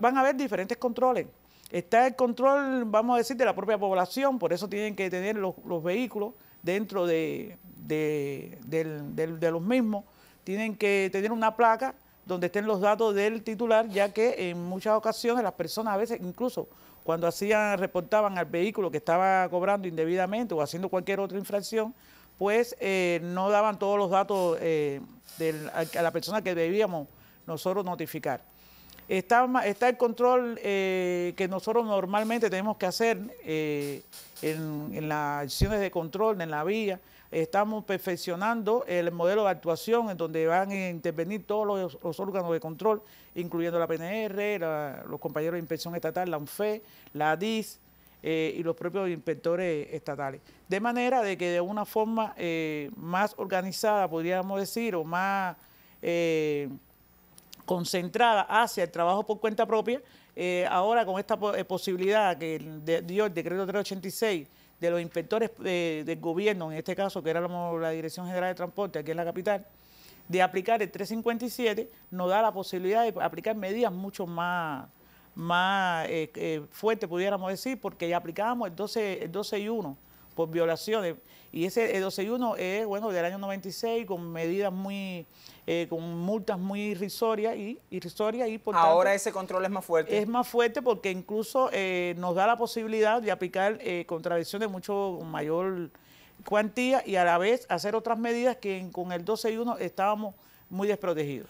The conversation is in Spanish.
van a haber diferentes controles. Está el control, vamos a decir, de la propia población, por eso tienen que tener los, vehículos dentro de, de, los mismos. Tienen que tener una placa donde estén los datos del titular, ya que en muchas ocasiones las personas a veces incluso cuando hacían, reportaban al vehículo que estaba cobrando indebidamente o haciendo cualquier otra infracción, pues eh, no daban todos los datos eh, a la persona que debíamos nosotros notificar está, el control eh, que nosotros normalmente tenemos que hacer eh, en, las acciones de control, en la vía. Estamos perfeccionando el modelo de actuación en donde van a intervenir todos los, órganos de control, incluyendo la PNR, los compañeros de inspección estatal, la UNFE, la DIS eh, y los propios inspectores estatales. De manera de que de una forma más organizada, podríamos decir, o más concentrada hacia el trabajo por cuenta propia, eh, ahora con esta eh, posibilidad que dio el decreto 386 de los inspectores eh, del gobierno, en este caso que era la Dirección General de Transporte aquí en la capital, de aplicar el 357, nos da la posibilidad de aplicar medidas mucho más, más fuertes, pudiéramos decir, porque ya aplicábamos el 12, el 12 y 1 violaciones. Y ese 121 es, bueno, del año 96, con medidas muy, eh, con multas muy irrisorias y, irrisorias y por Ahora ese control es más fuerte. Es más fuerte porque incluso eh, nos da la posibilidad de aplicar eh, contradicciones de mucho mayor cuantía y a la vez hacer otras medidas que con el 121 estábamos muy desprotegidos.